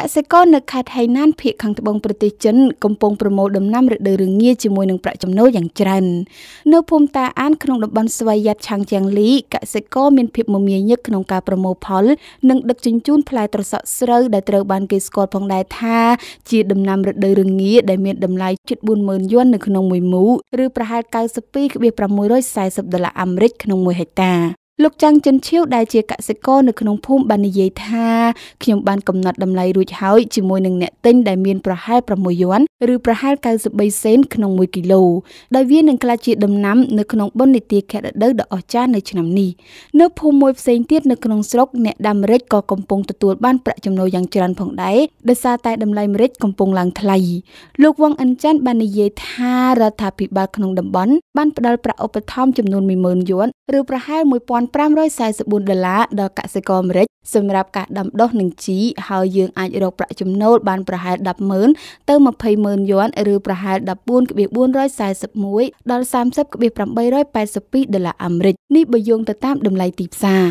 កសិករនៅខេត្តហៃណានភៀកខាងត្បូងប្រទេសចិនកំពុងប្រមូលដំណាំរដូវរងាជាមួយនឹងប្រាក់ចំណូលយ៉ាងច្រើននៅភូមិតាអានក្នុងតំបន់ស្វាយយ៉ាត់ឆាងជាងលីកសិករមានភាពមមាញឹកក្នុងការប្រមូលផលនិងដឹកជញ្ជូនផ្លែត្រសក់ស្រូវដែលត្រូវបានគេស្គាល់ផងដែរថាជាដំណាំរដូវរងាដែលមានតម្លៃជិត40000យន់នៅក្នុងមួយមូឬប្រហែល92.640ដុល្លារអាមេរិកក្នុង1ហិកតាលោកចាំងចិនឈៀវដែលជាកសិករនៅក្នុងភូមិបាននិយាយថាខ្ញុំបានកំណត់តម្លៃរួចហើយជាមួយនឹងអ្នកទិញដែលមានប្រហែល6យន់ឬប្រហែល93សេនក្នុង1គីឡូដោយវានឹងក្លាយជា ដំណាំ នៅក្នុងបុណ្យនីតិខេត្តរដូវដ៏អស្ចារ្យនៅឆ្នាំនេះនៅភូមិមួយផ្សេងទៀតនៅក្នុងស្រុកអ្នកដាំម្រេចក៏កំពុងទទួលបានប្រាក់ចំណូលយ៉ាងច្រើនផងដែរដោយសារតែតម្លៃម្រេចកំពុងឡើងថ្លៃលោកវងអិនចាន់បាននិយាយថារដ្ឋាភិបាលក្នុងតំបន់បានផ្តល់ប្រាក់ឧបត្ថម្ភចំនួន10000យន់ឬប្រហែល1 544ដុល្លារដល់កសិករអាមេរិកសម្រាប់ការដាំដុះនឹងជីហើយយើងអាចរកប្រាក់ចំណូលបានប្រហែល100000ទៅ20000យន់ឬប្រហែល14.441ដល់30.882ដុល្លារអាមេរិកនេះបើយោងទៅតាមតម្លៃទីផ្សារ